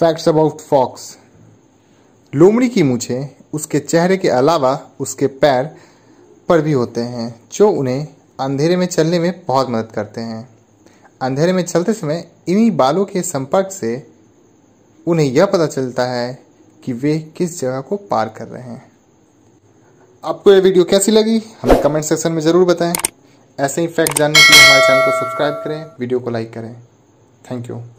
facts about fox लोमड़ी की मूछें उसके चेहरे के अलावा उसके पैर पर भी होते हैं जो उन्हें अंधेरे में चलने में बहुत मदद करते हैं अंधेरे में चलते समय इन्हीं बालों के संपर्क से उन्हें यह पता चलता है कि वे किस जगह को पार कर रहे हैं आपको ये वीडियो कैसी लगी हमें कमेंट सेक्शन में ज़रूर बताएं ऐसे ही फैक्ट जानने के लिए हमारे चैनल को सब्सक्राइब करें वीडियो को लाइक करें थैंक यू